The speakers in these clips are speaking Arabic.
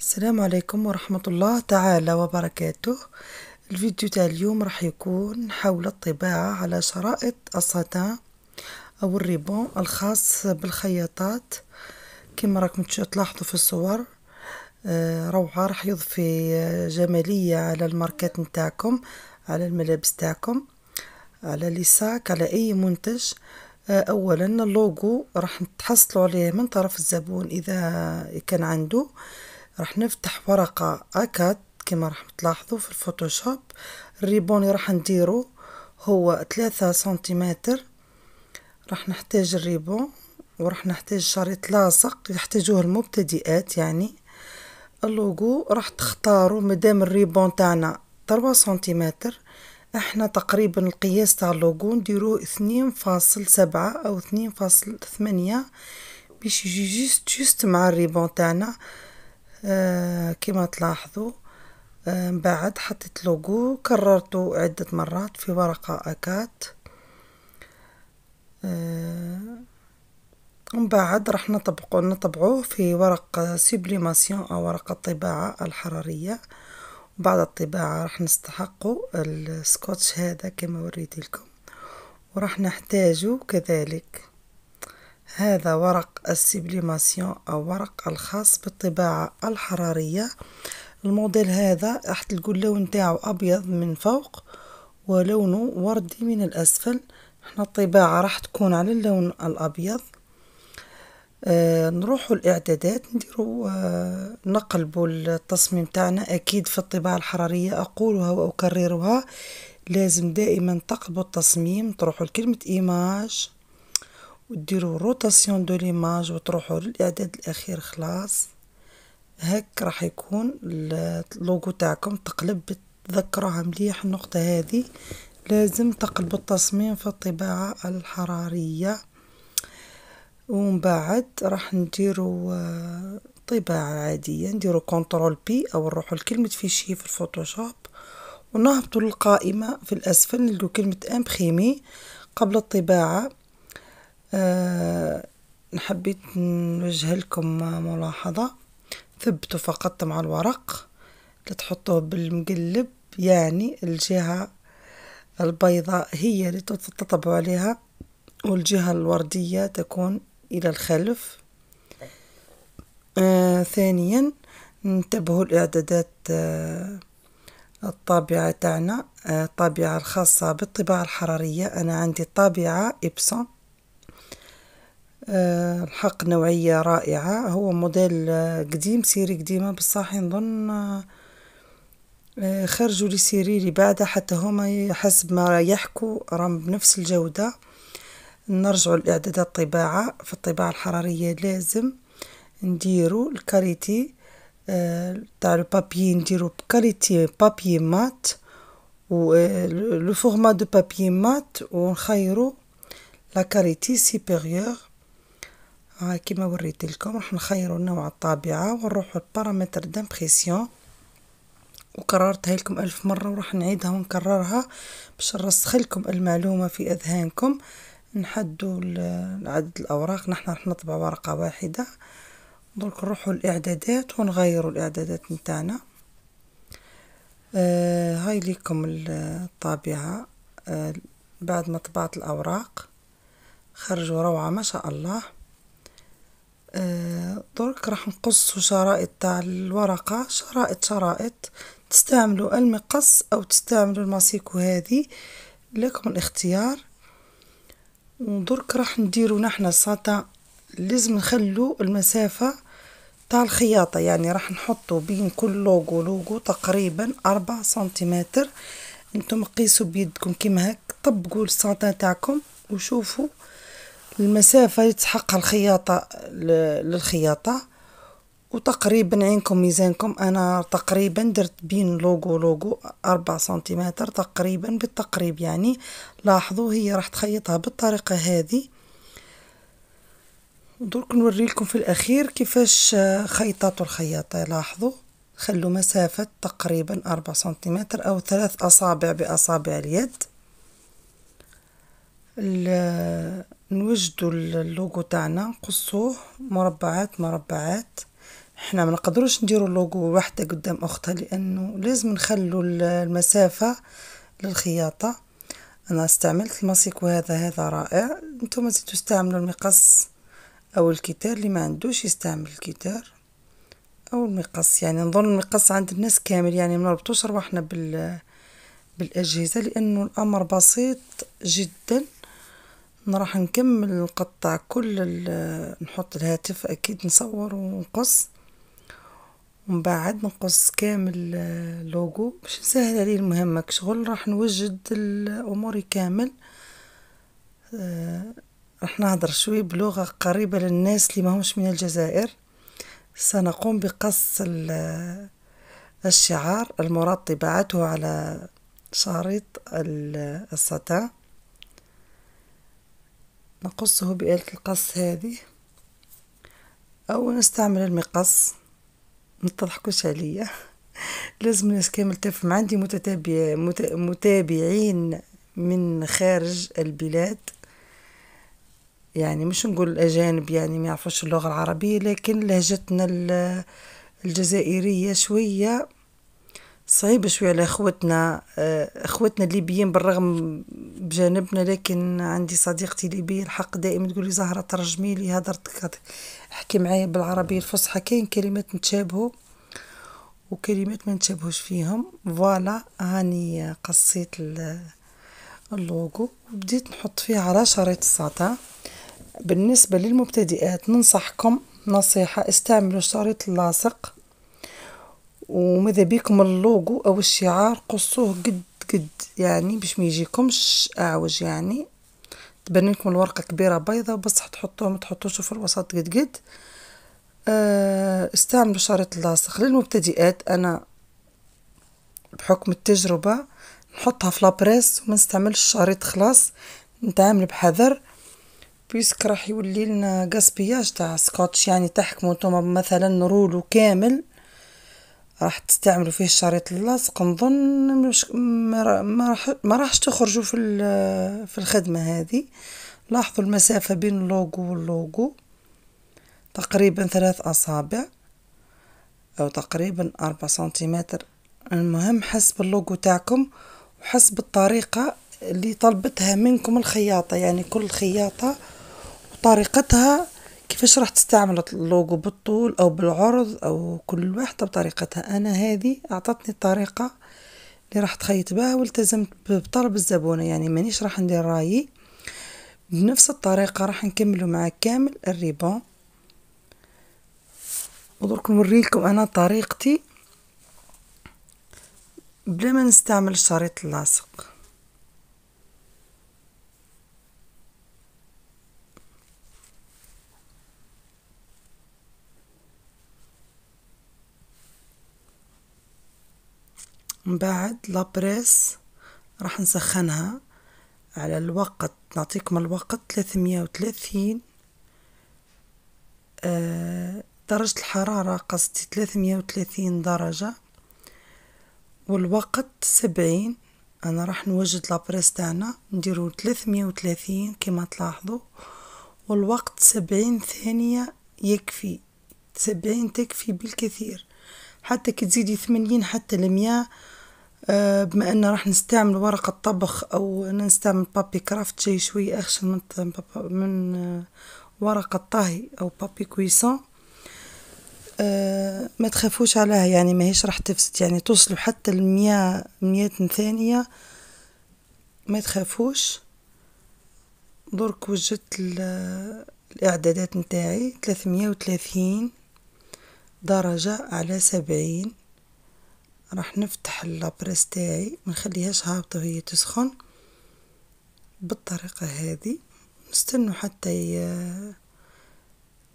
السلام عليكم ورحمة الله تعالى وبركاته الفيديو تاع اليوم راح يكون حول الطباعة على شرائط الساتان أو الريبون الخاص بالخياطات كما راكم تلاحظوا في الصور آه، روعة راح يضفي جمالية على الماركات نتاعكم على الملابس تاعكم على ليساك على أي منتج آه، اولا اللوغو راح تحصلوا عليه من طرف الزبون اذا كان عنده راح نفتح ورقة أكاد كما راح تلاحظوا في الفوتوشوب الريبون اللي نديره هو ثلاثة سنتيمتر راح نحتاج الريبون وراح نحتاج شريط لاصق يحتاجوه المبتدئات يعني اللوجو راح تختاروا مدام الريبون تاعنا تربعة سنتيمتر احنا تقريبا القياس تاع اللوجو نديروه اثنين فاصل سبعة او اثنين فاصل ثمانية باش يجي جيست جيست مع الريبون تاعنا آه، كما تلاحظوا آه، بعد حطيت لوجو كررته عدة مرات في ورقة أكات ومن آه، بعد راح نطبقه نطبعوه في ورق سيبليماسيون أو ورق الطباعة الحرارية بعد الطباعة راح نستحقوا السكوتش هذا كما وريت لكم وراح نحتاجه كذلك هذا ورق السبليماسيون أو ورق الخاص بالطباعة الحرارية الموديل هذا راح تلقوا اللون تاعو أبيض من فوق ولونه وردي من الأسفل احنا الطباعة راح تكون على اللون الأبيض آه نروحوا الاعدادات نديروا آه نقلبوا التصميم تاعنا اكيد في الطباعه الحراريه اقولها واكررها لازم دائما تقلبوا التصميم تروحوا لكلمه ايماج وديروا روتاسيون دو ليماج وتروحوا للاعداد الاخير خلاص هك راح يكون اللوغو تاعكم تقلب تذكروها مليح النقطة هذه لازم تقلب التصميم في الطباعة الحرارية ومن بعد راح نديروا آه، طباعة عادية نديروا كنترول بي او نروحوا لكلمة فيشي في الفوتوشوب ونهبطوا للقائمة في الأسفل نلقوا كلمة امبريمي قبل الطباعة أه حبيت نوجه لكم ملاحظة ثبتوا فقط مع الورق اللي تحطوه بالمقلب يعني الجهة البيضاء هي اللي تطبعوا عليها والجهة الوردية تكون إلى الخلف آه ثانيا ننتبهوا الإعدادات آه الطابعة تاعنا آه الطابعة الخاصة بالطباعة الحرارية أنا عندي طابعة إبسون آه، الحق نوعية رائعة هو موديل آه، قديم سيري قديمة بصح نظن آه، خرجوا لي سيري اللي بعدها حتى هما حسب ما يحكوا راهم بنفس الجودة نرجعوا لإعدادات الطباعة في الطباعة الحرارية لازم نديرو الكاليتي تاع البابي نديرو بكاليتي بابي مات و لو فورما دو بابي مات ونخيرو لا كاليتي سوبيريور ها آه، كيما وريت لكم راح نخيروا نوع الطابعه ونروحوا لبارامتر دامبريسيون وكررتها لكم ألف مرة وراح نعيدها ونكررها باش نرسخ لكم المعلومة في أذهانكم نحدوا عدد الأوراق نحن راح نطبع ورقة واحدة درك نروحوا الإعدادات ونغيروا الإعدادات نتاعنا آه هاي ليكم الطابعة آه بعد ما طبعت الأوراق خرجوا روعة ما شاء الله آه، درك راح نقصو شرائط تاع الورقة شرائط شرائط تستعملوا المقص او تستعملوا الماسيكو هذه لكم الاختيار ودرك راح نديرو نحنا ساتا لازم نخلو المسافة تاع الخياطة يعني راح نحطو بين كل لوغو لوغو تقريبا أربع سنتيمتر انتم قيسوا بيدكم كيما هاك طبقوا الساتا تاعكم وشوفوا المسافة يتحقها الخياطة للخياطة وتقريبا عينكم ميزانكم انا تقريبا درت بين لوغو لوغو أربعة سنتيمتر تقريبا بالتقريب يعني لاحظوا هي راح تخيطها بالطريقة هذه ودرك نوريلكم في الاخير كيفاش خيطات الخياطة لاحظوا خلوا مسافة تقريبا أربعة سنتيمتر او ثلاث اصابع باصابع اليد نوجدوا اللوغو تاعنا نقصوه مربعات مربعات حنا ما نقدروش نديروا اللوغو وحده قدام اختها لانه لازم نخلو المسافه للخياطه انا استعملت الماسيكو هذا هذا رائع انتم تزيدوا تستعملوا المقص او الكتار اللي ما عندوش يستعمل الكتار او المقص يعني نظن المقص عند الناس كامل يعني ما نربطوش رواحنا بال بالاجهزه لانه الامر بسيط جدا راح نكمل نقطع كل نحط الهاتف اكيد نصور ونقص ومن بعد نقص كامل اللوجو آه، باش نسهل عليه المهمة كشغل راح نوجد الامور كامل آه، راح نهضر شوي بلغة قريبة للناس اللي ماهمش من الجزائر سنقوم بقص آه، الشعار المراد طباعته على شريط الساتان نقصه بآلة القص هذه أو نستعمل المقص متضحكوش عليا لازم الناس كامل تفهم عندي متتابع مت... متابعين من خارج البلاد يعني مش نقول الأجانب يعني ما يعرفوش اللغة العربية لكن لهجتنا الجزائرية شوية صعيب شوية على اخوتنا اخوتنا آه، الليبيين بالرغم بجانبنا لكن عندي صديقتي ليبية الحق دائما تقول لي زهرة ترجمي لي هضرتك احكي معايا بالعربية الفصحى كاين كلمات نتشابهوا وكلمات ما نتشابهوش فيهم فوالا هاني قصيت اللوغو وبديت نحط فيه على شريط الساطع بالنسبة للمبتدئات ننصحكم نصيحة استعملوا الشريط اللاصق وماذا بيكم اللوغو او الشعار قصوه قد قد يعني باش ما يجيكمش اعوج يعني تبان لكم الورقه كبيره بيضه بصح تحطوه ما تحطوش في الوسط قد قد آه، استعملوا شريط اللاصق للمبتدئات انا بحكم التجربه نحطها في لابريس وما نستعملش الشريط خلاص نتعامل بحذر بيسك راح يولي لنا قصبياج تاع سكوتش يعني تحكموا نتوما مثلا رولو كامل راح تستعملوا فيه الشريط اللاصق نظن مش ما راح ما راحش تخرجوا في في الخدمه هذه لاحظوا المسافه بين اللوجو واللوجو تقريبا ثلاث اصابع او تقريبا أربعة سنتيمتر المهم حسب اللوجو تاعكم وحسب الطريقه اللي طلبتها منكم الخياطه يعني كل خياطه وطريقتها كيفاش راح تستعمل اللوجو بالطول او بالعرض او كل واحدة بطريقتها انا هذه اعطتني الطريقة اللي راح تخيط بها والتزمت بطلب الزبونة يعني مانيش راح ندير رايي بنفس الطريقة راح نكملو مع كامل الريبون ودرك نوريلكم انا طريقتي بلا ما نستعمل الشريط اللاصق من بعد لابريس راح نسخنها على الوقت نعطيكم الوقت 330 آه، درجة الحرارة قصدي 330 درجة والوقت 70 أنا راح نوجد لابريس تاعنا نديرو 330 كما تلاحظوا والوقت 70 ثانية يكفي 70 تكفي بالكثير حتى كي تزيدي ثمانين حتى لمية آه، بما ان راح نستعمل ورقة طبخ او نستعمل بابي كرافت شيء شوي اخشن من من آه، ورقة طهي او بابي آه، كويسون ما تخافوش عليها يعني ماهيش راح تفسد يعني توصلوا حتى المية مية ثانية ما تخافوش درك وجدت الاعدادات نتاعي 330 درجة على سبعين راح نفتح البريس تاعي ما نخليهاش هابطه وهي تسخن بالطريقه هذه نستنو حتى ي...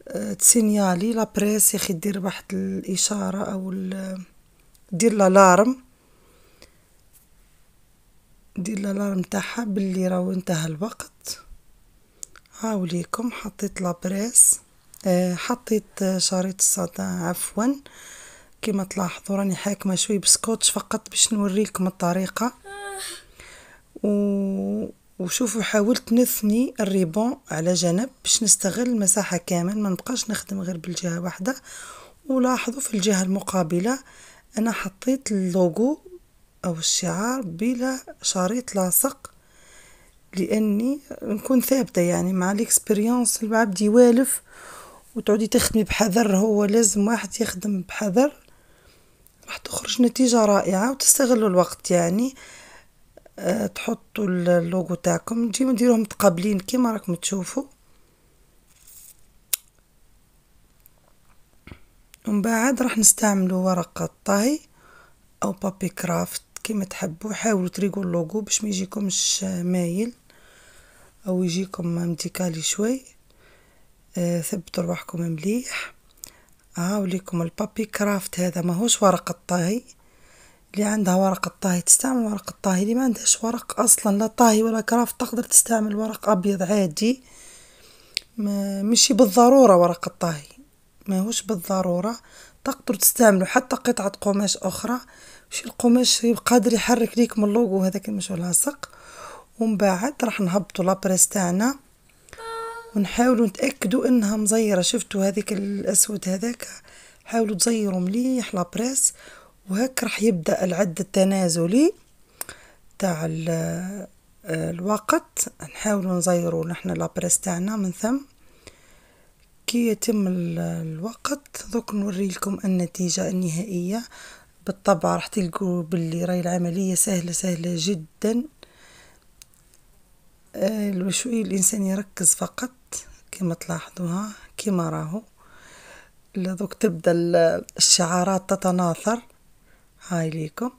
آه، تسينيالي لابريس يا اخي دير واحد الاشاره او ال... دير لالارم دير لالارم تاعها باللي راهو انتهى الوقت هاوليكم حطيت لابريس آه، حطيت شريط الساطان عفوا كما تلاحظوا راني حاكمه شوي بسكوتش فقط باش نوريكم الطريقه و... وشوفوا حاولت نثني الريبون على جنب باش نستغل المساحه كامل ما نبقاش نخدم غير بالجهه واحده ولاحظوا في الجهه المقابله انا حطيت اللوغو او الشعار بلا شريط لاصق لاني نكون ثابته يعني مع الاكسبيريونس العبد يوالف وتعودي تخدمي بحذر هو لازم واحد يخدم بحذر راح تخرج نتيجة رائعة وتستغلوا الوقت يعني آه، تحطوا اللوغو تاعكم ديما ديروهم متقابلين كيما راكم تشوفوا ومن بعد راح نستعملوا ورقة طهي او بابي كرافت كيما تحبوا حاولوا تريقوا اللوغو باش ما يجيكمش آه، مايل او يجيكم مديكالي شوي آه، ثبتوا رواحكم مليح أهاوليكم البابي كرافت هذا ماهوش ورق الطهي اللي عندها ورق الطهي تستعمل ورق الطهي اللي ما عندهاش ورق أصلا لا طهي ولا كرافت تقدر تستعمل ورق أبيض عادي ما مشي بالضرورة ورق الطهي ماهوش بالضرورة تقدر تستعملوا حتى قطعة قماش أخرى باش القماش قادر يحرك ليكم اللوغو هذاك المش لاصق ومن بعد راح نهبطوا لابريس تاعنا ونحاولوا نتأكدوا انها مزيرة شفتوا هذيك الاسود هذاك حاولوا تزيروا مليح لابريس وهك راح يبدأ العد التنازلي تاع الوقت نحاولوا نزيروا نحن لابريس تاعنا من ثم كي يتم الوقت دوك نوري لكم النتيجة النهائية بالطبع راح تلقوا باللي راي العملية سهلة سهلة جدا الوشوي آه، الإنسان يركز فقط كما تلاحظوها كما راهو دوك تبدا الشعارات تتناثر هاي ليكم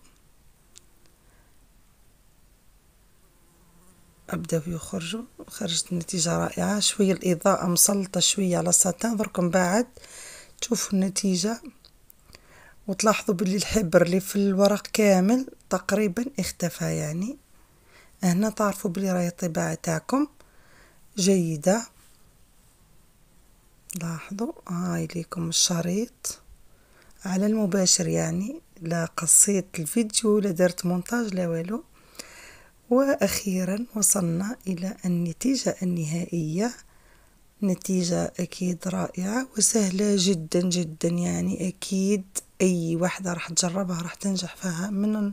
ابداو يخرجوا خرجت نتيجه رائعه شويه الاضاءه مسلطه شويه على الساتان درك بعد تشوفوا النتيجه وتلاحظوا باللي الحبر اللي في الورق كامل تقريبا اختفى يعني هنا تعرفوا بلي راهي الطباعه تاعكم جيده لاحظوا هاي آه، ليكم الشريط على المباشر يعني لا قصيت الفيديو لا درت مونتاج لا والو واخيرا وصلنا الى النتيجه النهائيه نتيجة أكيد رائعة وسهلة جدا جدا يعني أكيد أي واحدة راح تجربها راح تنجح فيها من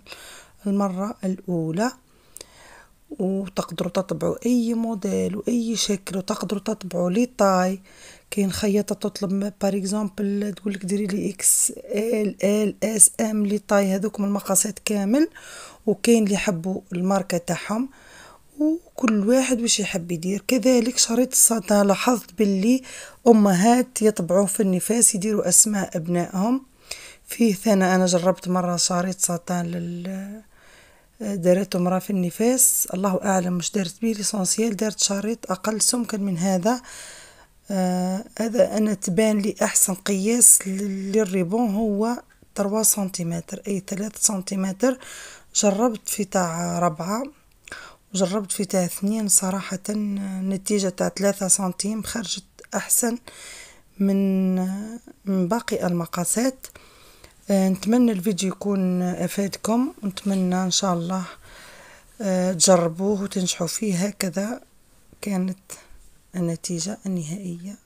المرة الأولى وتقدروا تطبعوا أي موديل وأي شكل وتقدروا تطبعوا لي طاي كاين خياطة تطلب بار اكزومبل تقولك ديري لي اكس ال ال اس ام لي طاي هذوك من المقاسات كامل وكاين اللي يحبوا الماركة تاعهم وكل واحد واش يحب يدير كذلك شريط الصدى لاحظت باللي امهات يطبعوا في النفاس يديروا اسماء ابنائهم فيه ثنا انا جربت مره شريط ساتان لل دارت امرأة في النفاس الله أعلم مش دارت بيه ليسونسيال دارت شريط أقل سمكا من هذا آه، هذا أنا تبان لي أحسن قياس للريبون هو 3 سنتيمتر أي 3 سنتيمتر جربت في تاع ربعة وجربت في تاع اثنين صراحة النتيجة تاع 3 سنتيم خرجت أحسن من آه، من باقي المقاسات آه، نتمنى الفيديو يكون افادكم ونتمنى ان شاء الله آه، تجربوه وتنجحوا فيه هكذا كانت النتيجة النهائية